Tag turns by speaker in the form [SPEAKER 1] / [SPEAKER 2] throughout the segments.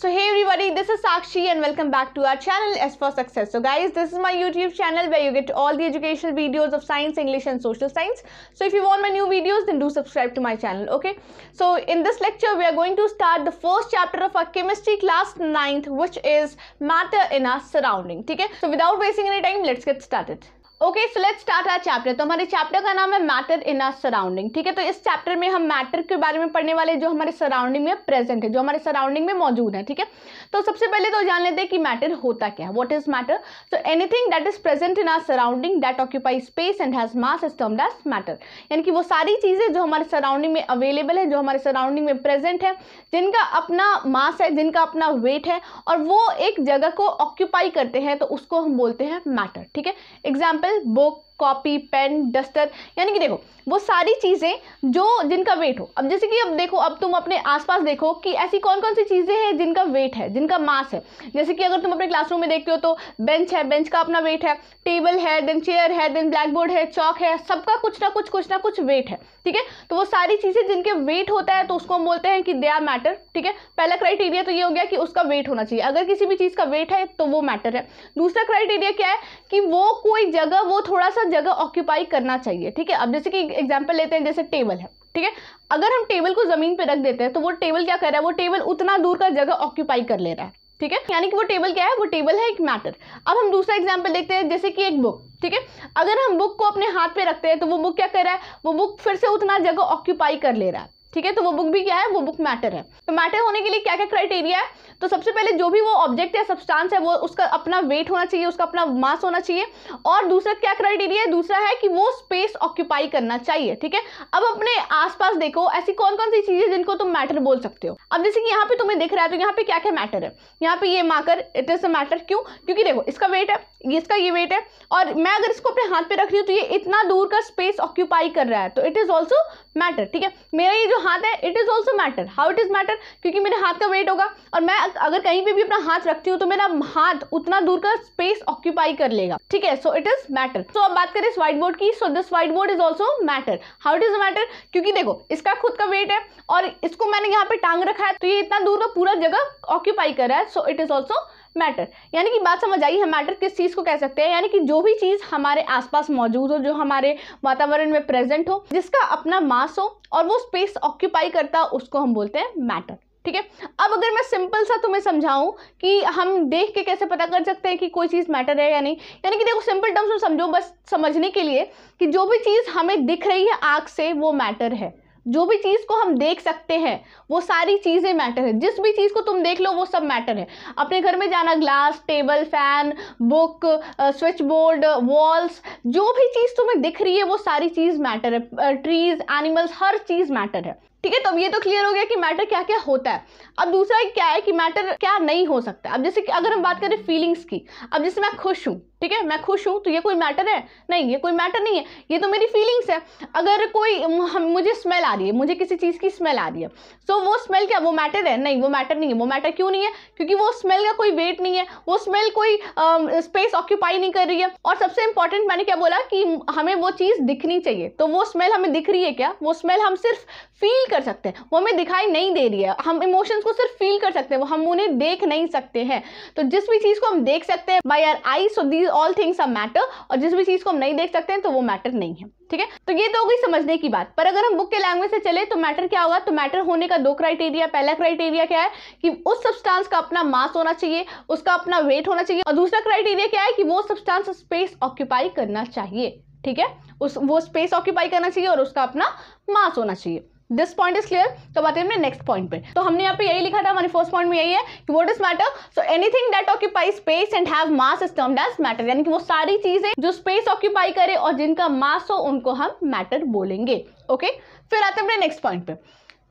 [SPEAKER 1] So hey everybody, this is Sakshi and welcome back to our channel S for Success. So guys, this is my YouTube channel where you get all the educational videos of science, English and social science. So if you want my new videos, then do subscribe to my channel, okay? So in this lecture, we are going to start the first chapter of our chemistry class 9th, which is matter in our surrounding, okay? So without wasting any time, let's get started. Okay so let's start our chapter तो हमारे chapter का नाम है matter in our surrounding ठीक है तो इस chapter में हम मैटर के बारे में पढ़ने वाले जो हमारे सराउंडिंग में प्रेजेंट है जो हमारे सराउंडिंग में मौजूद है ठीक है तो सबसे पहले तो जान लेते हैं कि मैटर होता क्या है what is matter so anything that is present in our surrounding that occupy space and has mass is termed as matter यानी कि वो सारी चीज़ें जो हमारे सराउंडिंग में अवेलेबल है जो हमारे सराउंडिंग में प्रेजेंट है जिनका अपना मास है जिनका अपना वेट है और वो एक जगह को ऑक्यूपाई करते हैं तो उसको हम बोलते हैं मैटर ठीक है example book copy pen duster यानी कि देखो वो सारी चीज़ें जो जिनका वेट हो अब जैसे कि अब देखो अब तुम अपने आसपास देखो कि ऐसी कौन कौन सी चीज़ें हैं जिनका वेट है जिनका मास है जैसे कि अगर तुम अपने क्लासरूम में देखते हो तो बेंच है बेंच का अपना वेट है टेबल है देन चेयर है देन ब्लैक बोर्ड है चौक है सबका कुछ ना कुछ कुछ ना कुछ वेट है ठीक है तो वो सारी चीज़ें जिनके वेट होता है तो उसको हम बोलते हैं कि दे आर मैटर ठीक है पहला क्राइटेरिया तो ये हो गया कि उसका वेट होना चाहिए अगर किसी भी चीज़ का वेट है तो वो मैटर है दूसरा क्राइटेरिया क्या है कि वो कोई जगह वो थोड़ा सा जगह ऑक्यूपाई करना चाहिए ठीक है अब जैसे कि एग्जाम्पल लेते हैं जैसे टेबल है ठीक है अगर हम टेबल को ज़मीन पर रख देते हैं तो वो टेबल क्या कर रहा है वो टेबल उतना दूर का जगह ऑक्यूपाई कर ले रहा है ठीक है यानी कि वो टेबल क्या है वो टेबल है एक मैटर अब हम दूसरा एग्जाम्पल देखते हैं जैसे कि एक बुक ठीक है अगर हम बुक को अपने हाथ पे रखते हैं तो वो बुक क्या कर रहा है वो बुक फिर से उतना जगह ऑक्यूपाई कर ले रहा है ठीक है तो वो बुक भी क्या है वो बुक मैटर है तो मैटर होने के लिए क्या क्या क्राइटेरिया है तो सबसे पहले जो भी वो ऑब्जेक्ट या सब्सटेंस है वो उसका अपना वेट होना चाहिए उसका अपना मास होना चाहिए और दूसरा क्या क्राइटेरिया है दूसरा है कि वो स्पेस ऑक्यूपाई करना चाहिए ठीक है अब अपने आसपास देखो ऐसी कौन कौन सी चीजें जिनको तुम मैटर बोल सकते हो अब जैसे कि यहाँ पे तुम्हें देख रहा है तो यहाँ पे क्या क्या मैटर है यहाँ पे ये marker it is a matter क्यों क्योंकि देखो इसका वेट है इसका ये वेट है और मैं अगर इसको अपने हाथ पे रख रही हूँ तो ये इतना दूर का स्पेस ऑक्यूपाई कर रहा है तो इट इज ऑल्सो मैटर ठीक है मेरा ये जो हाथ है it is also matter how it is matter क्योंकि मेरे हाथ का वेट होगा और मैं अगर कहीं पर भी अपना हाथ रखती हूँ तो मेरा हाथ उतना दूर का स्पेस ऑक्यूपाई कर लेगा ठीक है so it is matter so अब बात करें इस व्हाइट बोर्ड की so this white board is also matter how it is matter क्योंकि देखो इसका खुद का वेट है और इसको मैंने यहाँ पे टांग रखा है तो ये इतना दूर का पूरा जगह ऑक्यूपाई कर रहा है so it is also matter यानी कि बात समझ आई हम मैटर किस चीज़ को कह सकते हैं यानी कि जो भी चीज़ हमारे आसपास मौजूद हो जो हमारे वातावरण में प्रेजेंट हो जिसका अपना मास हो और वो स्पेस ऑक्यूपाई करता उसको हम बोलते हैं मैटर ठीक है अब अगर मैं सिंपल सा तुम्हें समझाऊं कि हम देख के कैसे पता कर सकते हैं कि कोई चीज़ मैटर है या नहीं यानी कि देखो सिंपल टर्म्स में समझो बस समझने के लिए कि जो भी चीज़ हमें दिख रही है आँख से वो मैटर है जो भी चीज़ को हम देख सकते हैं वो सारी चीज़ें मैटर है जिस भी चीज़ को तुम देख लो वो सब मैटर है अपने घर में जाना glass table fan book switch board walls जो भी चीज़ तुम्हें दिख रही है वो सारी चीज़ मैटर है ट्रीज एनिमल्स हर चीज़ मैटर है ठीक है तो अब ये तो क्लियर हो गया कि मैटर क्या क्या होता है अब दूसरा क्या है कि मैटर क्या नहीं हो सकता अब जैसे कि अगर हम बात करें फीलिंग्स की अब जैसे मैं खुश हूँ ठीक है मैं खुश हूँ तो ये कोई मैटर है नहीं ये कोई मैटर नहीं है ये तो मेरी फीलिंग्स है अगर कोई मुझे स्मेल आ रही है मुझे किसी चीज़ की स्मेल आ रही है सो so, वो स्मेल क्या वो मैटर है नहीं वो मैटर नहीं है वो मैटर क्यों नहीं है क्योंकि वो स्मेल का कोई वेट नहीं है वो स्मेल कोई स्पेस ऑक्यूपाई नहीं कर रही है और सबसे इंपॉर्टेंट मैंने क्या बोला कि हमें वो चीज़ दिखनी चाहिए तो वो स्मेल हमें दिख रही है क्या वो स्मेल हम सिर्फ फील कर सकते हैं वो हमें दिखाई नहीं दे रही है हम इमोशंस को सिर्फ फील कर सकते हैं वो हम उन्हें देख नहीं सकते हैं तो जिस भी चीज़ को हम देख सकते हैं by our eye so these these all things are matter और जिस भी चीज़ को हम नहीं देख सकते हैं तो वो मैटर नहीं है ठीक है तो ये तो हो गई समझने की बात पर अगर हम बुक के लैंग्वेज से चले तो मैटर क्या होगा तो मैटर होने का दो क्राइटेरिया पहला क्राइटेरिया क्या है कि उस सब्सटेंस का अपना मास होना चाहिए उसका अपना वेट होना चाहिए और दूसरा क्राइटेरिया क्या है कि वो सब्सटेंस स्पेस ऑक्यूपाई करना चाहिए ठीक है उस वो स्पेस ऑक्यूपाई करना चाहिए और उसका अपना मास होना चाहिए दिस पॉइंट इज क्लियर तो बात है नेक्स्ट पॉइंट पे तो हमने यहाँ पे यही लिखा था हमारे फर्स्ट पॉइंट में यही है कि what is matter so anything that occupy space and have mass is termed as matter यानी कि वो सारी चीजें जो स्पेस ऑक्यूपाई करे और जिनका मास हो उनको हम मैटर बोलेंगे ओके okay? फिर आते हैं अपने नेक्स्ट पॉइंट पे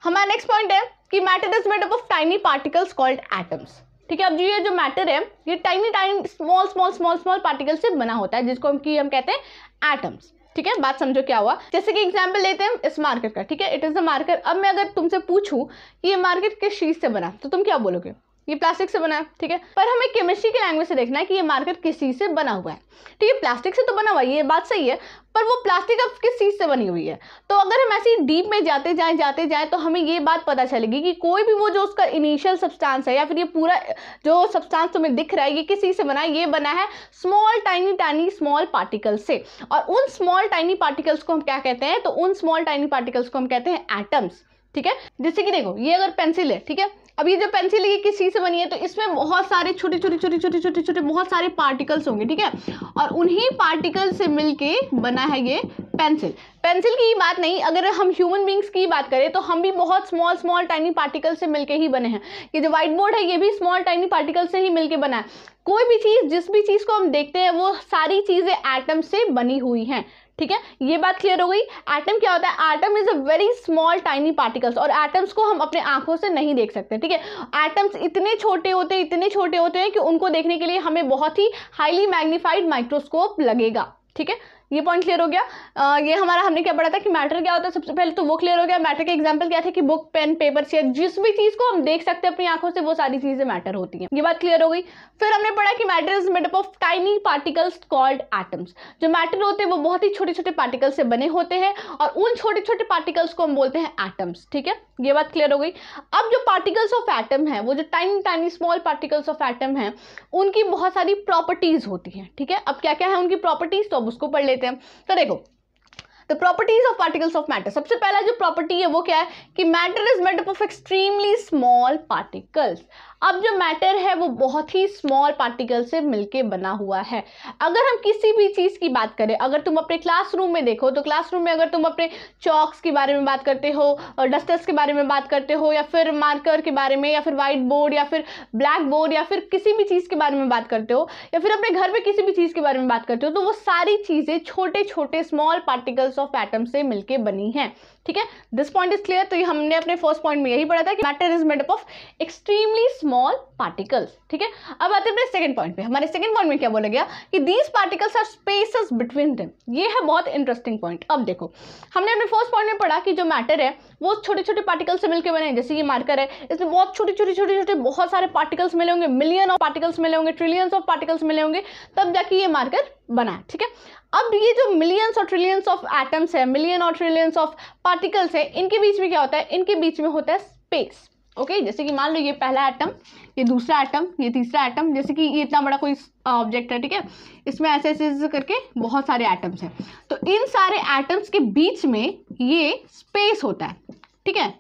[SPEAKER 1] हमारा नेक्स्ट पॉइंट है कि matter is made up of tiny particles called atoms ठीक है अब जो ये जो मैटर है ये tiny tiny small small small small particle से बना होता है जिसको हम कि हम कहते हैं एटम्स ठीक है बात समझो क्या हुआ जैसे कि एग्जाम्पल लेते हैं इस मार्कर का ठीक है इट इज़ द मार्कर अब मैं अगर तुमसे पूछू कि ये मार्कर किस चीज़ से बना तो तुम क्या बोलोगे ये प्लास्टिक से बना है ठीक है पर हमें केमिस्ट्री की लैंग्वेज से देखना है कि ये मार्कर किस चीज़ से बना हुआ है ठीक है प्लास्टिक से तो बना हुआ है ये बात सही है पर वो प्लास्टिक अब किस चीज़ से बनी हुई है तो अगर हम ऐसे डीप में जाते जाएं जाते जाएं तो हमें ये बात पता चलेगी कि कोई भी वो जो उसका इनिशियल सब्सटांस है या फिर ये पूरा जो सब्सटांस तुम्हें दिख रहा है ये किस चीज़ से बना है ये बना है small tiny tiny small particle से और उन स्मॉल टाइनी पार्टिकल्स को हम क्या कहते हैं तो उन स्मॉल टाइनी पार्टिकल्स को हम कहते हैं एटम्स ठीक है जैसे कि देखो ये अगर पेंसिल है ठीक है अब ये जो पेंसिल है किस चीज़ से बनी है तो इसमें बहुत सारे छोटे छोटे छोटे छोटे छोटे छोटे बहुत सारे पार्टिकल्स होंगे ठीक है और उन्हीं पार्टिकल से मिलके बना है ये पेंसिल पेंसिल की बात नहीं अगर हम ह्यूमन बींग्स की बात करें तो हम भी बहुत स्मॉल स्मॉल टाइनी पार्टिकल से मिलके ही बने हैं कि जो व्हाइट बोर्ड है ये भी स्मॉल टाइनी पार्टिकल से ही मिलके बना है कोई भी चीज़ जिस भी चीज़ को हम देखते हैं वो सारी चीज़ें एटम से बनी हुई हैं ठीक है ये बात क्लियर हो गई एटम क्या होता है atom is a very small tiny particles और एटम्स को हम अपने आंखों से नहीं देख सकते ठीक है एटम्स इतने छोटे होते हैं इतने छोटे होते हैं कि उनको देखने के लिए हमें बहुत ही हाईली मैग्नीफाइड माइक्रोस्कोप लगेगा ठीक है ये पॉइंट क्लियर हो गया आ, ये हमारा हमने क्या पढ़ा था कि मैटर क्या होता है सबसे पहले तो वो क्लियर हो गया मैटर के एग्जाम्पल क्या थे कि बुक पेन पेपर चेयर जिस भी चीज़ को हम देख सकते हैं अपनी आंखों से वो सारी चीज़ें मैटर होती हैं ये बात क्लियर हो गई फिर हमने पढ़ा कि matter is made up of tiny particles called atoms जो मैटर होते हैं वो बहुत ही छोटे छोटे पार्टिकल से बने होते हैं और उन छोटे छोटे पार्टिकल्स को हम बोलते हैं एटम्स ठीक है ये बात क्लियर हो गई अब जो पार्टिकल्स ऑफ एटम है वो जो tiny tiny small particles of atom है उनकी बहुत सारी प्रॉपर्टीज़ होती हैं ठीक है अब क्या क्या है उनकी प्रॉपर्टीज़ तो अब उसको पढ़ लेते लेते हैं तो देखो the properties of particles of matter सबसे पहला जो प्रॉपर्टी है वो क्या है कि matter is made up of extremely small particles अब जो मैटर है वो बहुत ही स्मॉल पार्टिकल से मिलके बना हुआ है अगर हम किसी भी चीज़ की बात करें अगर तुम अपने क्लासरूम में देखो तो क्लासरूम में अगर तुम अपने चॉक्स के बारे में बात करते हो डस्टर्स के बारे में बात करते हो या फिर मार्कर के बारे में या फिर वाइट बोर्ड या फिर ब्लैक बोर्ड या फिर किसी भी चीज़ के बारे में बात करते हो या फिर अपने घर में किसी भी चीज़ के बारे में बात करते हो तो वो सारी चीज़ें छोटे छोटे स्मॉल पार्टिकल्स ऑफ एटम से मिलके बनी हैं ठीक है दिस पॉइंट इज क्लियर तो हमने अपने फर्स्ट पॉइंट में यही पढ़ा था कि matter is made up of extremely small particles ठीक है अब आते हैं अपने सेकंड पॉइंट पे हमारे सेकंड पॉइंट में क्या बोला गया कि these particles are spaces between them ये है बहुत इंटरेस्टिंग पॉइंट अब देखो हमने अपने फर्स्ट पॉइंट में पढ़ा कि जो मैटर है वो छोटे छोटे पार्टिकल्स से मिलकर बने जैसे ये मार्कर है इसमें बहुत छोटे छोटे छोटे छोटे बहुत सारे पार्टिकल्स मिले होंगे मिलियन ऑफ पार्टिकल्स मिले होंगे ट्रिलियंस ऑफ पार्टिकल्स मिले होंगे तब जाके ये मार्कर बना ठीक है अब ये जो मिलियंस और ट्रिलियंस ऑफ एटम्स है मिलियन और ट्रिलियंस ऑफ पार्टिकल्स है इनके बीच में क्या होता है इनके बीच में होता है स्पेस ओके जैसे कि मान लो ये पहला एटम ये दूसरा एटम ये तीसरा एटम जैसे कि ये इतना बड़ा कोई ऑब्जेक्ट है ठीक है इसमें ऐसे ऐसे ऐसे करके बहुत सारे एटम्स हैं तो इन सारे एटम्स के बीच में ये स्पेस होता है ठीक है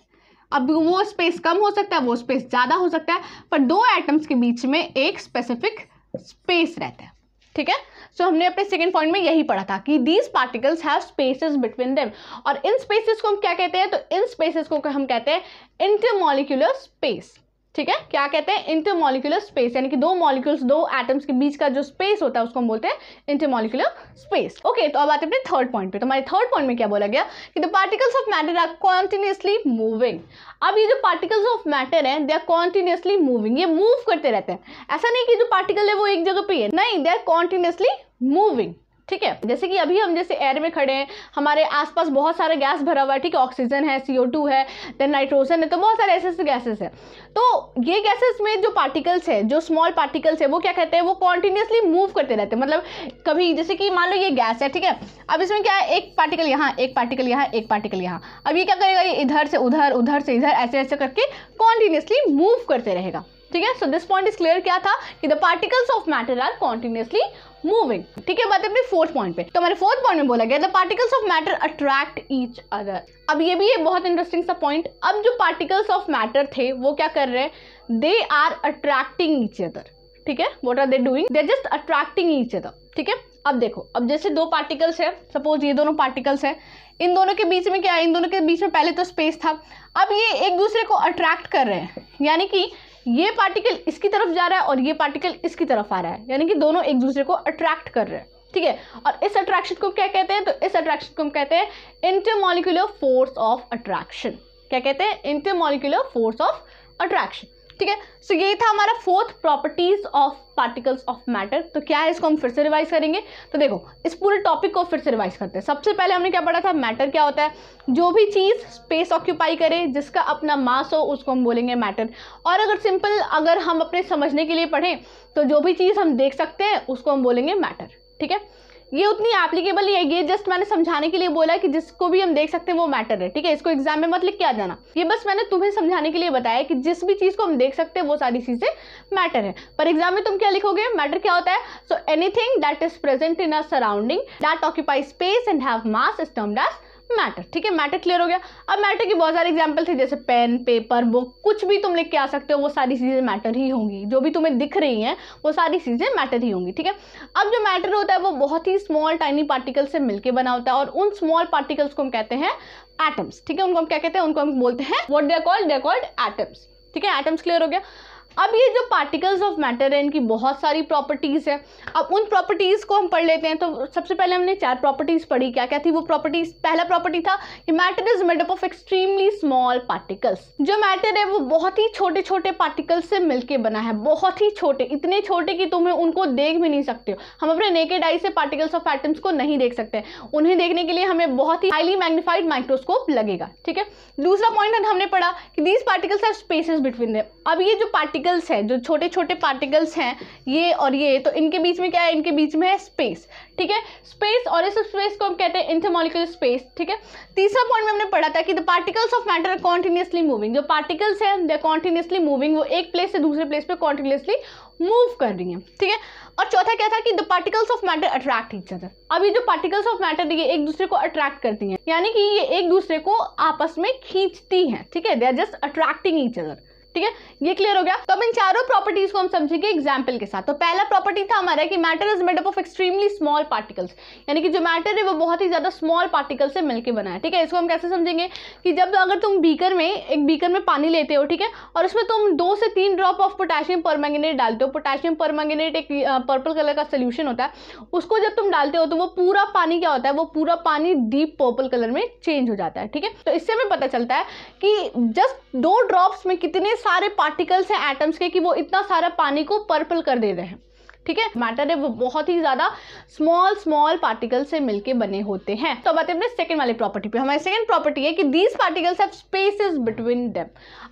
[SPEAKER 1] अब वो स्पेस कम हो सकता है वो स्पेस ज़्यादा हो सकता है पर दो एटम्स के बीच में एक स्पेसिफिक स्पेस रहता है ठीक है सो so, हमने अपने सेकेंड पॉइंट में यही पढ़ा था कि these particles have spaces between them और इन स्पेसेस को हम क्या कहते हैं तो इन स्पेसेस को हम कहते हैं इंटरमोलिकुलर स्पेस ठीक है क्या कहते हैं इंटरमोलिकुलर स्पेस यानी कि दो मॉलिक्यूल्स दो एटम्स के बीच का जो स्पेस होता है उसको हम बोलते हैं इंटरमोलिकुलर स्पेस ओके तो अब आते हैं थर्ड पॉइंट पे तो हमारे थर्ड पॉइंट में क्या बोला गया कि the particles of matter are continuously moving अब ये जो पार्टिकल्स ऑफ मैटर है दे आर कॉन्टिन्यूसली मूविंग ये मूव करते रहते हैं ऐसा नहीं कि जो पार्टिकल है वो एक जगह पे है नहीं दे आर कॉन्टिन्यूसली मूविंग ठीक है जैसे कि अभी हम जैसे एयर में खड़े हैं हमारे आसपास बहुत सारे गैस भरा हुआ है ठीक है ऑक्सीजन है सी है देन नाइट्रोजन है तो बहुत सारे ऐसे ऐसे गैसेस है तो ये गैसेस में जो पार्टिकल्स है जो स्मॉल पार्टिकल्स है वो क्या कहते हैं वो कॉन्टिन्यूसली मूव करते रहते हैं मतलब कभी जैसे कि मान लो ये गैस है ठीक है अब इसमें क्या है एक पार्टिकल यहाँ एक पार्टिकल यहाँ एक पार्टिकल यहाँ अब ये क्या करेगा ये इधर से उधर उधर से इधर ऐसे ऐसे करके कॉन्टिन्यूसली मूव करते रहेगा ठीक है so this point is clear क्या था कि the particles of matter are continuously moving ठीक है बात है अपने फोर्थ पॉइंट पे तो हमारे फोर्थ पॉइंट में बोला गया the particles of matter attract each other अब ये भी है बहुत इंटरेस्टिंग सा पॉइंट अब जो पार्टिकल्स ऑफ मैटर थे वो क्या कर रहे हैं they are attracting each other ठीक है what are they doing they just attracting each other ठीक है अब देखो अब जैसे दो पार्टिकल्स है सपोज ये दोनों पार्टिकल्स है इन दोनों के बीच में क्या है इन दोनों के बीच में पहले तो स्पेस था अब ये एक दूसरे को अट्रैक्ट कर रहे हैं यानी कि ये पार्टिकल इसकी तरफ जा रहा है और ये पार्टिकल इसकी तरफ आ रहा है यानी कि दोनों एक दूसरे को अट्रैक्ट कर रहे हैं ठीक है और इस अट्रैक्शन को क्या कहते हैं तो इस अट्रैक्शन को हम कहते हैं इंटरमोलिकुलर फोर्स ऑफ अट्रैक्शन क्या कहते हैं इंटरमोलिकुलर फोर्स ऑफ अट्रैक्शन ठीक है सो ये था हमारा fourth properties of particles of matter तो क्या है इसको हम फिर से रिवाइज करेंगे तो देखो इस पूरे टॉपिक को फिर से रिवाइज करते हैं सबसे पहले हमने क्या पढ़ा था मैटर क्या होता है जो भी चीज़ स्पेस ऑक्यूपाई करे जिसका अपना मास हो उसको हम बोलेंगे मैटर और अगर सिंपल अगर हम अपने समझने के लिए पढ़ें तो जो भी चीज़ हम देख सकते हैं उसको हम बोलेंगे मैटर ठीक है ये उतनी एप्लीकेबल नहीं है ये जस्ट मैंने समझाने के लिए बोला कि जिसको भी हम देख सकते हैं वो मैटर है ठीक है इसको एग्जाम में मत लिख के आ जाना ये बस मैंने तुम्हें समझाने के लिए बताया कि जिस भी चीज़ को हम देख सकते हैं वो सारी चीज़ें मैटर है पर एग्जाम में तुम क्या लिखोगे मैटर क्या होता है so anything that is present in our surrounding that occupy space and have mass matter ठीक है मैटर क्लियर हो गया अब मैटर की बहुत सारे एग्जाम्पल थे जैसे पेन पेपर बुक कुछ भी तुम लेके आ सकते हो वो सारी चीज़ें मैटर ही होंगी जो भी तुम्हें दिख रही हैं वो सारी चीज़ें मैटर ही होंगी ठीक है अब जो मैटर होता है वो बहुत ही स्मॉल टाइनी पार्टिकल से मिलकर बना होता है और उन स्मॉल पार्टिकल्स को हम कहते हैं एटम्स ठीक है उनको हम क्या कहते हैं उनको हम बोलते हैं what they called they called atoms ठीक है एटम्स क्लियर हो गया अब ये जो पार्टिकल्स ऑफ मैटर है इनकी बहुत सारी प्रॉपर्टीज़ है अब उन प्रॉपर्टीज़ को हम पढ़ लेते हैं तो सबसे पहले हमने चार प्रॉपर्टीज़ पढ़ी क्या क्या थी वो प्रॉपर्टीज़ पहला प्रॉपर्टी था कि matter is made up of extremely small particles जो मैटर है वो बहुत ही छोटे छोटे पार्टिकल्स से मिलकर बना है बहुत ही छोटे इतने छोटे कि तुम्हें उनको देख भी नहीं सकते हो हम अपने नेकेड आई से पार्टिकल्स ऑफ एटम्स को नहीं देख सकते उन्हें देखने के लिए हमें बहुत ही हाईली मैग्नीफाइड माइक्रोस्कोप लगेगा ठीक है दूसरा पॉइंट हमने पढ़ा कि these particles are spaces between they अब ये जो पार्टिकल पार्टिकल्स हैं जो छोटे छोटे पार्टिकल्स हैं ये और ये तो इनके बीच में क्या है इनके बीच में है स्पेस ठीक है स्पेस और इस स्पेस को हम कहते हैं इंथेमोलिकल स्पेस ठीक है तीसरा पॉइंट में हमने पढ़ा था कि the particles of matter are continuously moving जो पार्टिकल्स हैं दे कॉन्टिन्यूसली मूविंग वो एक प्लेस से दूसरे प्लेस पर कॉन्टिन्यूसली मूव कर रही हैं ठीक है और चौथा क्या था कि the particles of matter attract each other अब ये जो पार्टिकल्स ऑफ मैटर ये एक दूसरे को अट्रैक्ट करती हैं यानी कि ये एक दूसरे को आपस में खींचती हैं ठीक है they are just attracting each other ठीक है ये क्लियर हो गया तो अब इन चारों प्रॉपर्टीज को हम समझेंगे एग्जाम्पल के साथ तो पहला प्रॉपर्टी था हमारा कि matter is made up of extremely small particles यानी कि जो मैटर है वो बहुत ही ज्यादा स्मॉल पार्टिकल से मिलकर बना है ठीक है इसको हम कैसे समझेंगे कि जब अगर तुम बीकर में एक बीकर में पानी लेते हो ठीक है और उसमें तुम दो से तीन ड्रॉप ऑफ पोटेशियम पर डालते हो पोटेशियम पर एक पर्पल कलर का सोल्यूशन होता है उसको जब तुम डालते हो तो वो पूरा पानी क्या होता है वो पूरा पानी डीप पर्पल कलर में चेंज हो जाता है ठीक है तो इससे हमें पता चलता है कि जस्ट दो ड्रॉप्स में कितने सारे पार्टिकल्स हैं एटम्स के कि वो इतना सारा पानी को पर्पल कर दे रहे हैं ठीक है मैटर है वो बहुत ही ज्यादा स्मॉल स्मॉल पार्टिकल से मिलके बने होते हैं तो बताते हैं अपने सेकंड वाली प्रॉपर्टी पे हमारी सेकंड प्रॉपर्टी है कि these particles have spaces between them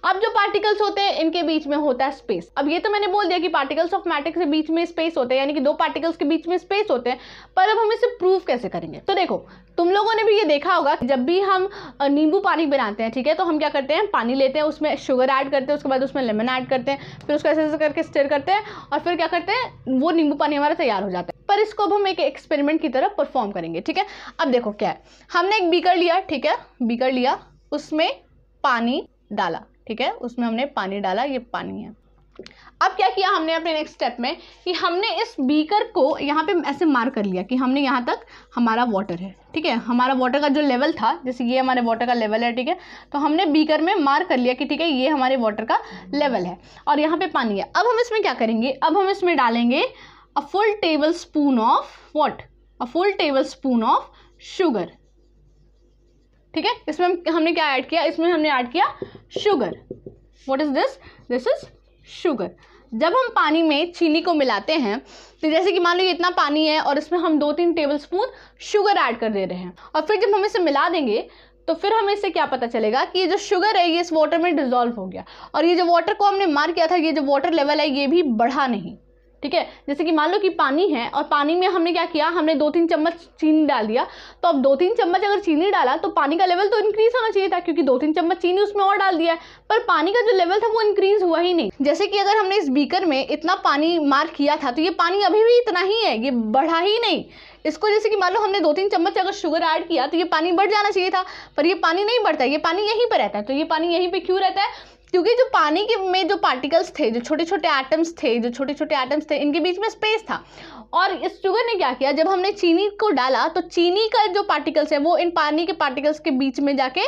[SPEAKER 1] अब जो पार्टिकल्स होते हैं इनके बीच में होता है स्पेस अब ये तो मैंने बोल दिया कि पार्टिकल्स ऑफ मैटर के बीच में स्पेस होते हैं यानी कि दो पार्टिकल्स के बीच में स्पेस होते हैं पर अब हम इसे प्रूव कैसे करेंगे तो देखो तुम लोगों ने भी ये देखा होगा जब भी हम नींबू पानी बनाते हैं ठीक है तो हम क्या करते हैं पानी लेते हैं उसमें शुगर ऐड करते हैं उसके बाद उसमें लेमन ऐड करते हैं फिर उसको ऐसे ऐसे करके स्टिर करते हैं और फिर क्या करते हैं वो नींबू पानी हमारा तैयार हो जाता है पर इसको अब हम एक एक्सपेरिमेंट की तरफ परफॉर्म करेंगे ठीक है अब देखो क्या है हमने एक बीकर लिया ठीक है बीकर लिया उसमें पानी डाला ठीक है उसमें हमने पानी डाला ये पानी है अब क्या किया हमने अपने नेक्स्ट स्टेप में कि हमने इस बीकर को यहाँ पे ऐसे मार कर लिया कि हमने यहाँ तक हमारा वाटर है ठीक है हमारा वाटर का जो लेवल था जैसे ये हमारे वाटर का लेवल है ठीक है तो हमने बीकर में मार कर लिया कि ठीक है ये हमारे वाटर का लेवल है और यहाँ पे पानी है अब हम इसमें क्या करेंगे अब हम इसमें डालेंगे a full tablespoon of what a full tablespoon of sugar ठीक है इसमें हम, हमने क्या ऐड किया इसमें हमने ऐड किया sugar what is this this is sugar जब हम पानी में चीनी को मिलाते हैं तो जैसे कि मान लो ये इतना पानी है और इसमें हम दो तीन टेबल स्पून शुगर ऐड कर दे रहे हैं और फिर जब हम इसे मिला देंगे तो फिर हमें इससे क्या पता चलेगा कि ये जो शुगर है ये इस वाटर में डिजोल्व हो गया और ये जो वाटर को हमने मार किया था ये जो वाटर लेवल है ये भी बढ़ा नहीं ठीक है जैसे कि मान लो कि पानी है और पानी में हमने क्या किया हमने दो तीन चम्मच चीनी डाल दिया तो अब दो तीन चम्मच अगर चीनी डाला तो पानी का लेवल तो इंक्रीज़ होना चाहिए था क्योंकि दो तीन चम्मच चीनी उसमें और डाल दिया पर पानी का जो लेवल था वो इंक्रीज़ हुआ ही नहीं जैसे कि अगर हमने इस बीकर में इतना पानी मार्क किया था तो ये पानी अभी भी इतना ही है ये बढ़ा ही नहीं इसको जैसे कि मान लो हमने दो तीन चम्मच अगर शुगर ऐड किया तो ये पानी बढ़ जाना चाहिए था पर ये पानी नहीं बढ़ता ये पानी यहीं पर रहता है तो ये पानी यहीं पर क्यों रहता है क्योंकि जो पानी के में जो पार्टिकल्स थे जो छोटे छोटे एटम्स थे जो छोटे छोटे एटम्स थे इनके बीच में स्पेस था और इस शुगर ने क्या किया जब हमने चीनी को डाला तो चीनी का जो पार्टिकल्स है वो इन पानी के पार्टिकल्स के बीच में जाके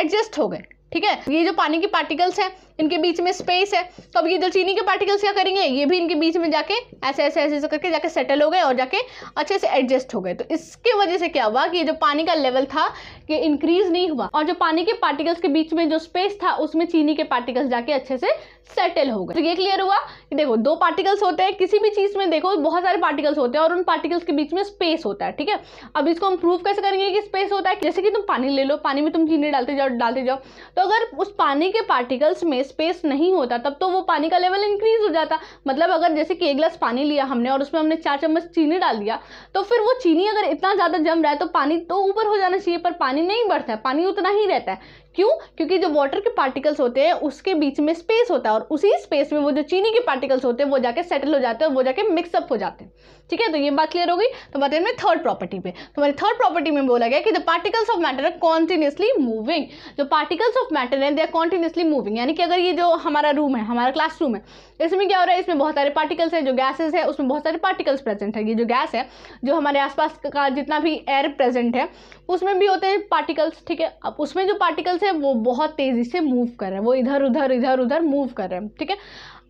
[SPEAKER 1] एडजस्ट हो गए ठीक है ये जो पानी के पार्टिकल्स हैं इनके बीच में स्पेस है तो अब ये जो चीनी के पार्टिकल्स क्या करेंगे ये भी इनके बीच में जाके ऐसे ऐसे ऐसे करके जाके सेटल हो गए और जाके अच्छे से एडजस्ट हो गए तो इसके वजह से क्या हुआ कि जो पानी का लेवल था ये इंक्रीज नहीं हुआ और जो पानी के पार्टिकल्स के बीच में जो स्पेस था उसमें चीनी के पार्टिकल्स जाके अच्छे से सेटल हो गए तो ये क्लियर हुआ कि देखो दो पार्टिकल्स होते हैं किसी भी चीज़ में देखो बहुत सारे पार्टिकल्स होते हैं और उन पार्टिकल्स के बीच में स्पेस होता है ठीक है अब इसको हम प्रूव कैसे करेंगे कि स्पेस होता है जैसे कि तुम पानी ले लो पानी में तुम चीनी डालते जाओ डालते जाओ तो अगर उस पानी के पार्टिकल्स में स्पेस नहीं होता तब तो वो पानी का लेवल इंक्रीज हो जाता मतलब अगर जैसे कि एक गिलास पानी लिया हमने और उसमें हमने चार चम्मच चीनी डाल दिया तो फिर वो चीनी अगर इतना ज़्यादा जम रहा है तो पानी तो ऊपर हो जाना चाहिए पर पानी नहीं बढ़ता है पानी उतना ही रहता है क्यों क्योंकि जो वाटर के पार्टिकल्स होते हैं उसके बीच में स्पेस होता है और उसी स्पेस में वो जो चीनी के पार्टिकल्स होते हैं वो जाके सेटल हो जाते हैं वो जाके मिक्सअप हो जाते हैं ठीक है तो ये बात क्लियर हो गई तो बात मैं थर्ड प्रॉपर्टी पे तो हमारी थर्ड प्रॉपर्टी में बोला गया कि the particles of matter are continuously moving जो पार्टिकल्स ऑफ मैटर हैं दे आर कॉन्टिन्यूसली मूविंग यानी कि अगर ये जो हमारा रूम है हमारा क्लासरूम है इसमें क्या हो रहा है इसमें बहुत सारे पार्टिकल्स हैं जो गैसेज है उसमें बहुत सारे पार्टिकल्स प्रेजेंट है ये जो गैस है जो हमारे आसपास का जितना भी एयर प्रेजेंट है उसमें भी होते हैं पार्टिकल्स ठीक है अब उसमें जो पार्टिकल्स हैं वो बहुत तेज़ी से मूव कर रहे हैं वो इधर उधर इधर उधर मूव कर रहे हैं ठीक है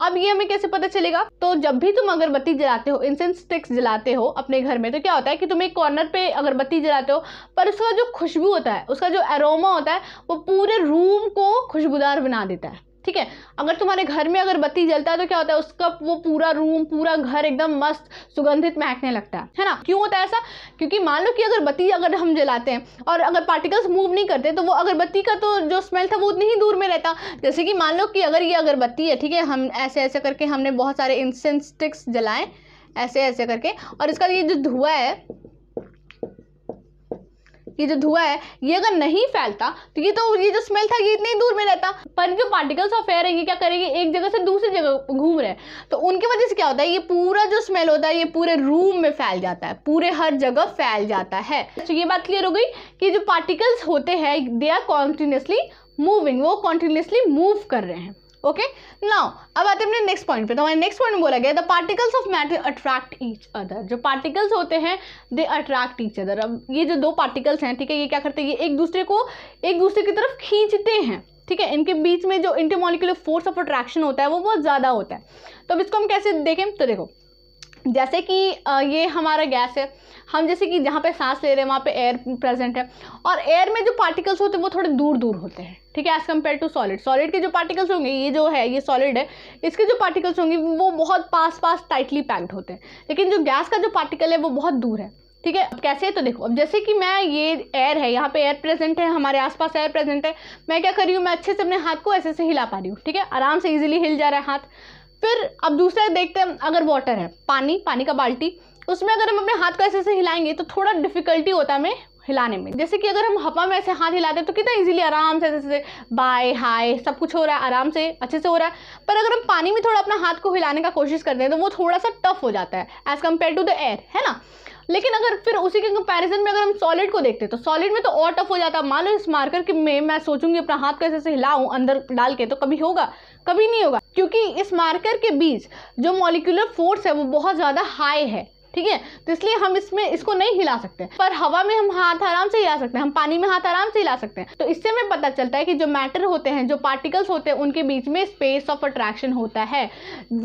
[SPEAKER 1] अब ये हमें कैसे पता चलेगा तो जब भी तुम अगरबत्ती जलाते हो इंसेंस स्टिक्स जलाते हो अपने घर में तो क्या होता है कि तुम एक कॉर्नर पे अगरबत्ती जलाते हो पर उसका जो खुशबू होता है उसका जो एरोमा होता है वो पूरे रूम को खुशबूदार बना देता है ठीक है अगर तुम्हारे घर में अगर बत्ती जलता है तो क्या होता है उसका वो पूरा रूम पूरा घर एकदम मस्त सुगंधित महकने लगता है है ना क्यों होता है ऐसा क्योंकि मान लो कि अगर बत्ती अगर हम जलाते हैं और अगर पार्टिकल्स मूव नहीं करते तो वो अगरबत्ती का तो जो स्मेल था वो उतनी ही दूर में रहता जैसे कि मान लो कि अगर ये अगरबत्ती है ठीक है हम ऐसे ऐसे करके हमने बहुत सारे इंसेंस स्टिक्स जलाएं ऐसे ऐसे करके और इसका ये जो धुआं है ये जो धुआं है ये अगर नहीं फैलता तो ये तो ये जो स्मेल था ये इतनी दूर में रहता पर जो पार्टिकल्स ऑफ एयर है ये क्या करेंगे एक जगह से दूसरी जगह घूम रहे हैं तो उनकी वजह से क्या होता है ये पूरा जो स्मेल होता है ये पूरे रूम में फैल जाता है पूरे हर जगह फैल जाता है तो ये बात क्लियर हो गई कि जो पार्टिकल्स होते हैं दे आर कॉन्टिन्यूसली मूविंग वो कॉन्टिन्यूसली मूव कर रहे हैं ओके नाउ अब आते हैं अपने नेक्स्ट पॉइंट पे तो हमारे नेक्स्ट पॉइंट में बोला गया the particles of matter attract each other जो पार्टिकल्स होते हैं दे अट्रैक्ट ईच अदर अब ये जो दो पार्टिकल्स हैं ठीक है ये क्या करते हैं ये एक दूसरे को एक दूसरे की तरफ खींचते हैं ठीक है इनके बीच में जो इंटरमोलिकुलर फोर्स ऑफ अट्रैक्शन होता है वो बहुत ज़्यादा होता है तो अब इसको हम कैसे देखें तो देखो जैसे कि ये हमारा गैस है हम जैसे कि जहाँ पे सांस ले रहे हैं वहाँ पे एयर प्रेजेंट है और एयर में जो पार्टिकल्स होते हैं वो थोड़े दूर दूर होते हैं ठीक है as compare to solid solid के जो पार्टिकल्स होंगे ये जो है ये सॉलिड है इसके जो पार्टिकल्स होंगे वो बहुत पास पास टाइटली पैक्ड होते हैं लेकिन जो गैस का जो पार्टिकल है वो बहुत दूर है ठीक है अब कैसे है तो देखो अब जैसे कि मैं ये एयर है यहाँ पे एयर प्रेजेंट है हमारे आसपास एयर प्रेजेंट है मैं क्या कर रही हूँ मैं अच्छे से अपने हाथ को ऐसे से हिला पा रही हूँ ठीक है आराम से इजीली हिल जा रहा है हाथ फिर अब दूसरा देखते हैं अगर वाटर है पानी पानी का बाल्टी उसमें अगर हम अपने हाथ को ऐसे ऐसे हिलाएंगे तो थोड़ा डिफिकल्टी होता है हमें हिलाने में जैसे कि अगर हम हवा में ऐसे हाथ हिलाते हैं तो कितना इजीली आराम से जैसे बाय हाय सब कुछ हो रहा है आराम से अच्छे से हो रहा है पर अगर हम पानी में थोड़ा अपना हाथ को हिलाने का कोशिश करते हैं तो वो थोड़ा सा टफ हो जाता है as compare to the air है ना लेकिन अगर फिर उसी के कंपैरिजन में अगर हम सॉलिड को देखते हैं तो सॉलिड में तो और टफ हो जाता है मान लो इस मार्कर के मैं मैं सोचूंगी अपना हाथ कैसे से हिलाऊं अंदर डाल के तो कभी होगा कभी नहीं होगा क्योंकि इस मार्कर के बीच जो मॉलिकुलर फोर्स है वो बहुत ज़्यादा हाई है ठीक है तो इसलिए हम इसमें इसको नहीं हिला सकते पर हवा में हम हाथ आराम से हिला सकते हैं हम पानी में हाथ आराम से हिला सकते हैं तो इससे हमें पता चलता है कि जो मैटर होते हैं जो पार्टिकल्स होते हैं उनके बीच में स्पेस ऑफ अट्रैक्शन होता है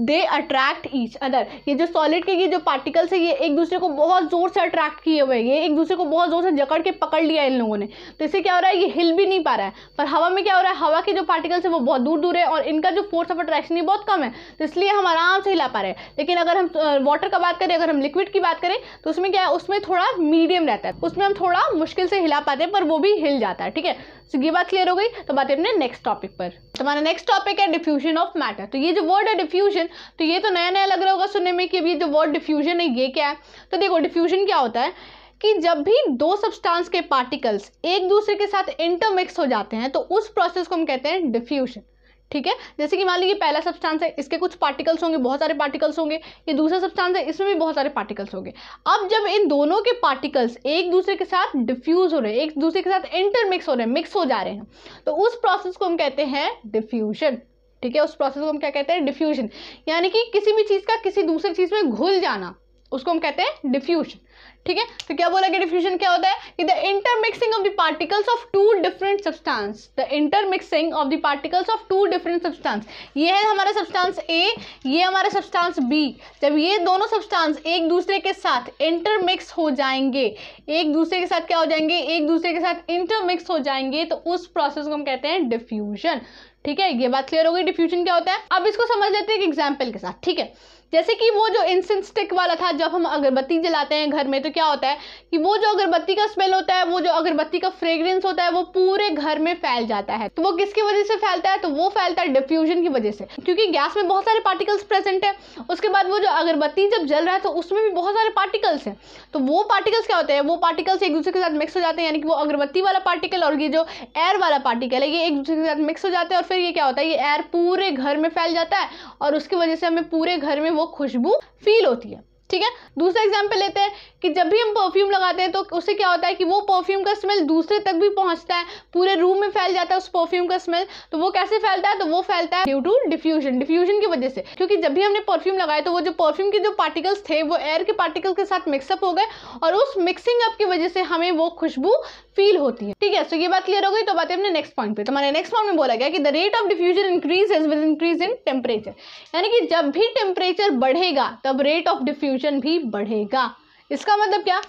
[SPEAKER 1] दे अट्रैक्ट ईच अदर ये जो सॉलिड के ये जो पार्टिकल्स है ये एक दूसरे को बहुत ज़ोर से अट्रैक्ट किए हुए ये एक दूसरे को बहुत ज़ोर से जकड़ के पकड़ लिया इन लोगों ने तो इससे क्या हो रहा है ये हिल भी नहीं पा रहा है पर हवा में क्या हो रहा है हवा के जो पार्टिकल्स है वो बहुत दूर दूर है और इनका जो फोर्स ऑफ अट्रैक्शन बहुत कम है तो इसलिए हम आराम से हिला पा रहे हैं लेकिन अगर हम वाटर का बात करें अगर हम लिक्विड की बात करें तो उसमें क्या है उसमें थोड़ा मीडियम रहता है उसमें हम थोड़ा मुश्किल से हिला पाते हैं पर वो भी हिल जाता है ठीक है तो ये बात क्लियर हो गई तो बात अपने नेक्स्ट टॉपिक पर तो हमारा नेक्स्ट टॉपिक है डिफ्यूजन ऑफ मैटर तो ये जो वर्ड है डिफ्यूजन तो ये तो नया नया लग रहा होगा सुनने में कि अभी जो वर्ड डिफ्यूजन है ये क्या है तो देखो डिफ्यूजन क्या होता है कि जब भी दो सब्सटेंस के पार्टिकल्स एक दूसरे के साथ इंटरमिक्स हो जाते हैं तो उस प्रोसेस को हम कहते हैं डिफ्यूजन ठीक है जैसे कि मान लीजिए पहला सब्सटेंस है इसके कुछ पार्टिकल्स होंगे बहुत सारे पार्टिकल्स होंगे ये दूसरा सब्सटेंस है इसमें भी बहुत सारे पार्टिकल्स होंगे अब जब इन दोनों के पार्टिकल्स एक दूसरे के साथ डिफ्यूज हो रहे हैं एक दूसरे के साथ इंटरमिक्स हो रहे हैं मिक्स हो जा रहे हैं तो उस प्रोसेस को हम कहते हैं डिफ्यूजन ठीक है उस प्रोसेस को हम क्या कहते हैं डिफ्यूजन यानी कि किसी भी चीज़ का किसी दूसरे चीज़ में घुल जाना उसको हम कहते हैं डिफ्यूजन ठीक है तो क्या बोला कि डिफ्यूजन क्या होता है कि the intermixing of the particles of two different substance the intermixing of the particles of two different substance ये है हमारा सब्सटेंस ए ये हमारा सब्सटेंस बी जब ये दोनों सब्सटेंस एक दूसरे के साथ इंटरमिक्स हो जाएंगे एक दूसरे के साथ क्या हो जाएंगे एक दूसरे के साथ इंटरमिक्स हो जाएंगे तो उस प्रोसेस को हम कहते हैं डिफ्यूजन ठीक है ये बात क्लियर हो गई डिफ्यूजन क्या होता है अब इसको समझ लेते हैं एक एग्जाम्पल के साथ ठीक है जैसे कि वो जो इंसेंट स्टिक वाला था जब हम अगरबत्ती जलाते हैं घर में तो क्या होता है कि वो जो अगरबत्ती का स्मेल होता है वो जो अगरबत्ती का फ्रेग्रेंस होता है वो पूरे घर में फैल जाता है तो वो किसकी वजह से फैलता है तो वो फैलता है डिफ्यूजन की वजह से क्योंकि गैस में बहुत सारे पार्टिकल्स प्रेजेंट है उसके बाद वो जो अगरबत्ती जब जल रहा है तो उसमें भी बहुत सारे पार्टिकल्स हैं तो वो पार्टिकल्स क्या होते हैं वो पार्टिकल्स एक दूसरे के साथ मिक्स हो जाते हैं यानी कि वो अगरबत्ती वाला पार्टिकल और ये जो एयर वाला पार्टिकल है ये एक दूसरे के साथ मिक्स हो जाते हैं और फिर ये क्या होता है ये एयर पूरे घर में फैल जाता है और उसकी वजह से हमें पूरे घर में वो खुशबू फील होती है ठीक है दूसरा एग्जाम्पल लेते हैं कि जब भी हम परफ्यूम लगाते हैं तो उससे क्या होता है कि वो परफ्यूम का स्मेल दूसरे तक भी पहुंचता है पूरे रूम में फैल जाता है उस परफ्यूम का स्मेल तो वो कैसे फैलता है तो वो फैलता है ड्यू टू डिफ्यूजन डिफ्यूजन की वजह से क्योंकि जब भी हमने परफ्यूम लगाया तो वो जो परफ्यूम के जो पार्टिकल्स थे वो एयर के पार्टिकल के साथ मिक्सअप हो गए और उस मिक्सिंग अप की वजह से हमें वो खुशबू फील होती है ठीक है सो तो ये बात क्लियर हो गई तो बात है अपने नेक्स्ट पॉइंट पे तो हमारे नेक्स्ट पॉइंट में बोला गया कि the rate of diffusion increase with increase in temperature यानी कि जब भी टेम्परेचर बढ़ेगा तब रेट ऑफ डिफ्यूज डिफ्यूजन भी बढ़ेगा इसका मतलब क्या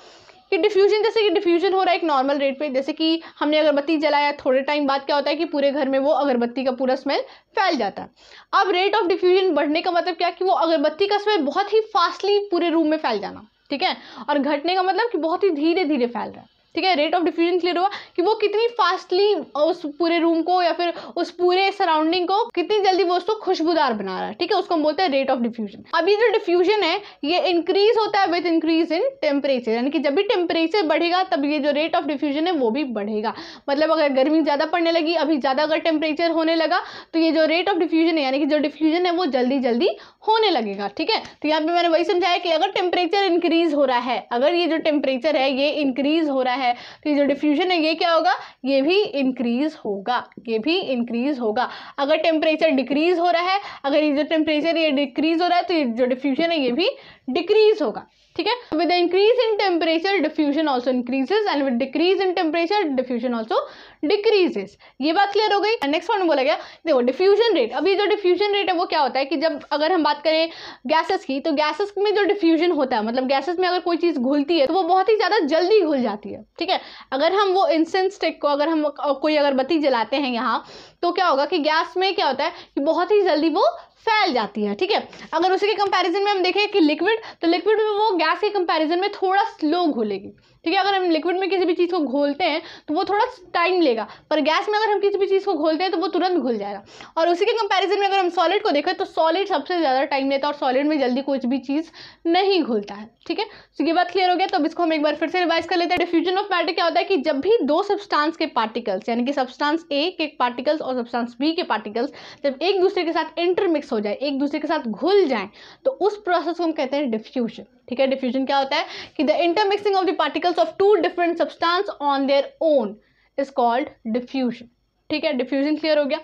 [SPEAKER 1] कि डिफ्यूजन जैसे कि डिफ्यूजन हो रहा है एक नॉर्मल रेट पे जैसे कि हमने अगरबत्ती जलाया थोड़े टाइम बाद क्या होता है कि पूरे घर में वो अगरबत्ती का पूरा स्मेल फैल जाता है अब रेट ऑफ डिफ्यूजन बढ़ने का मतलब क्या कि वो अगरबत्ती का स्मेल बहुत ही फास्टली पूरे रूम में फैल जाना ठीक है और घटने का मतलब कि बहुत ही धीरे धीरे फैल रहा है ठीक है रेट ऑफ डिफ्यूजन क्लियर हुआ कि वो कितनी फास्टली उस पूरे रूम को या फिर उस पूरे सराउंडिंग को कितनी जल्दी वो उसको खुशबूदार बना रहा है ठीक है उसको हम बोलते हैं रेट ऑफ डिफ्यूजन अभी जो डिफ्यूजन है ये इंक्रीज होता है विद इंक्रीज इन टेम्परेचर यानी कि जब भी टेम्परेचर बढ़ेगा तब ये जो रेट ऑफ डिफ्यूजन है वो भी बढ़ेगा मतलब अगर गर्मी ज़्यादा पड़ने लगी अभी ज़्यादा अगर टेम्परेचर होने लगा तो ये जो रेट ऑफ डिफ्यूजन है यानी कि जो डिफ्यूजन है वो जल्दी जल्दी होने लगेगा ठीक है तो यहाँ पे मैंने वही समझाया कि अगर टेम्परेचर इंक्रीज हो रहा है अगर ये जो टेम्परेचर है ये इंक्रीज हो रहा है तो ये जो डिफ्यूजन है ये क्या होगा ये भी इंक्रीज होगा ये भी इंक्रीज होगा अगर टेम्परेचर डिक्रीज हो रहा है अगर ये जो टेम्परेचर ये डिक्रीज हो रहा है तो ये जो डिफ्यूजन है ये भी डिक्रीज होगा ठीक है with increase in temperature diffusion also increases and with decrease in temperature diffusion also decreases ये बात क्लियर हो गई नेक्स्ट पॉइंट बोला गया देखो डिफ्यूजन रेट अभी जो डिफ्यूजन रेट है वो क्या होता है कि जब अगर हम बात करें गैसेस की तो गैसेस में जो डिफ्यूजन होता है मतलब गैसेस में अगर कोई चीज़ घुलती है तो वो बहुत ही ज़्यादा जल्दी घुल जाती है ठीक है अगर हम वो इंसेंस स्टिक को अगर हम कोई अगरबत्ती जलाते हैं यहाँ तो क्या होगा कि गैस में क्या होता है कि बहुत ही जल्दी वो फैल जाती है ठीक है अगर उसी के कंपैरिजन में हम देखें कि लिक्विड तो लिक्विड में वो गैस के कंपैरिजन में थोड़ा स्लो घुलेगी है अगर हम लिक्विड में किसी भी चीज़ को घोलते हैं तो वो थोड़ा टाइम लेगा पर गैस में अगर हम किसी भी चीज़ को घोलते हैं तो वो तुरंत घुल जाएगा और उसी के कंपेरिजन में अगर हम सॉलिड को देखें तो सॉलिड सबसे ज़्यादा टाइम लेता है और सॉलिड में जल्दी कुछ भी चीज़ नहीं घुलता है ठीक है तो ये बात क्लियर हो गया तो अब इसको हम एक बार फिर से रिवाइज कर लेते हैं डिफ्यूजन ऑफ मैटर क्या होता है कि जब भी दो सब्सटांस के पार्टिकल्स यानी कि सब्सटांस ए के पार्टिकल्स और सब्सटांस बी के पार्टिकल्स जब एक दूसरे के साथ इंटरमिक्स हो जाए एक दूसरे के साथ घुल जाए तो उस प्रोसेस को हम कहते हैं डिफ्यूजन ठीक है डिफ्यूजन क्या होता है कि the intermixing of the particles presence of two different substance on their own is called diffusion ठीक है डिफ्यूजन क्लियर हो गया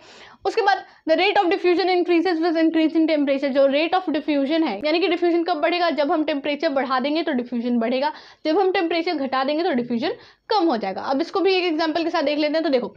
[SPEAKER 1] उसके बाद the rate of diffusion increases with increase in temperature जो रेट ऑफ डिफ्यूजन है यानी कि डिफ्यूजन कब बढ़ेगा जब हम टेम्परेचर बढ़ा देंगे तो डिफ्यूजन बढ़ेगा जब हम टेम्परेचर घटा देंगे तो डिफ्यूजन कम हो जाएगा अब इसको भी एक एग्जाम्पल के साथ देख लेते हैं तो देखो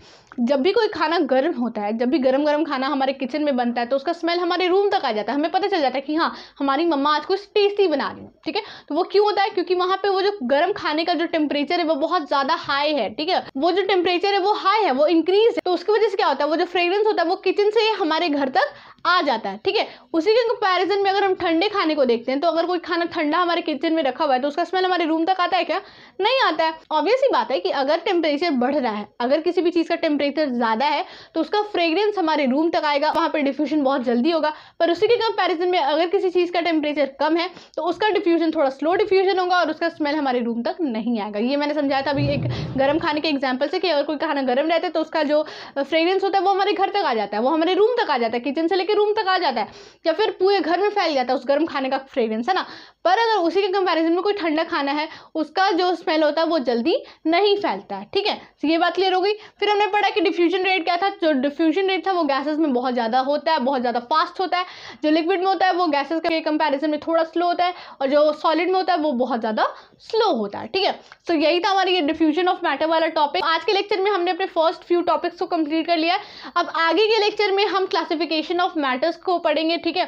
[SPEAKER 1] जब भी कोई खाना गर्म होता है जब भी गर्म गर्म खाना हमारे किचन में बनता है तो उसका स्मेल हमारे रूम तक आ जाता है हमें पता चल जाता है कि हाँ हमारी मम्मा आज कुछ टेस्टी बना रही है ठीक है तो वो क्यों होता है क्योंकि वहाँ पे वो जो गर्म खाने का जो टेम्परेचर है वो बहुत ज़्यादा हाई है ठीक है वो जो टेम्परेचर है वो हाई है वो इंक्रीज है तो उसकी वजह से क्या होता है वो जो फ्रेग्रेंस होता है वो वो किचन से हमारे घर तक आ जाता है ठीक है उसी के कंपैरिजन में अगर हम ठंडे खाने को देखते हैं तो अगर कोई खाना ठंडा हमारे किचन में रखा हुआ है तो उसका स्मेल हमारे रूम तक आता है क्या नहीं आता है ही बात है कि अगर टेम्परेचर बढ़ रहा है अगर किसी भी चीज़ का टेम्परेचर ज़्यादा है तो उसका फ्रेग्रेंस हमारे रूम तक आएगा वहाँ पर डिफ्यूजन बहुत जल्दी होगा पर उसी के कंपेरिजन में अगर किसी चीज़ का टेम्परेचर कम है तो उसका डिफ्यूजन थोड़ा स्लो डिफ्यूजन होगा और उसका स्मेल हमारे रूम तक नहीं आएगा ये मैंने समझाया था अभी एक गर्म खाने के एग्जाम्पल से कि अगर कोई खाना गर्म रहता है तो उसका जो फ्रेग्रेंस होता है वो हमारे घर तक आ जाता है जाता है वो हमारे रूम तक आ जाता है किचन से लेकर रूम तक आ जाता है या फिर पूरे घर में फैल जाता है उस गर्म खाने का फ्रेगरेंस है ना पर अगर उसी के कंपेरिजन में कोई ठंडा खाना है उसका जो स्मेल होता है वो जल्दी नहीं फैलता है ठीक है तो ये बात क्लियर हो गई फिर हमने पढ़ा कि डिफ्यूजन रेट क्या था जो डिफ्यूजन रेट था वो गैसेज में बहुत ज़्यादा होता है बहुत ज़्यादा फास्ट होता है जो लिक्विड में होता है वो गैसेज के कंपेरिजन में थोड़ा स्लो होता है और जो सॉलिड में होता है वो बहुत ज़्यादा स्लो होता है ठीक है तो यही था हमारे ये डिफ्यूजन ऑफ मैटर वाला टॉपिक आज के लेक्चर में हमने अपने फर्स्ट फ्यू टॉपिक्स को कंप्लीट कर लिया अब आगे के के लेक्चर में हम क्लासिफिकेशन ऑफ मैटर्स को पढ़ेंगे ठीक है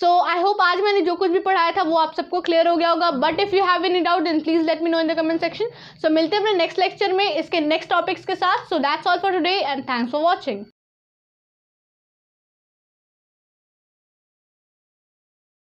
[SPEAKER 1] सो आई होप आज मैंने जो कुछ भी पढ़ाया था वो आप सबको क्लियर हो गया होगा but if you have any doubt then please let me know in the comment section so मिलते हैं अपने नेक्स्ट लेक्चर में इसके नेक्स्ट टॉपिक्स के साथ so that's all for today and thanks for watching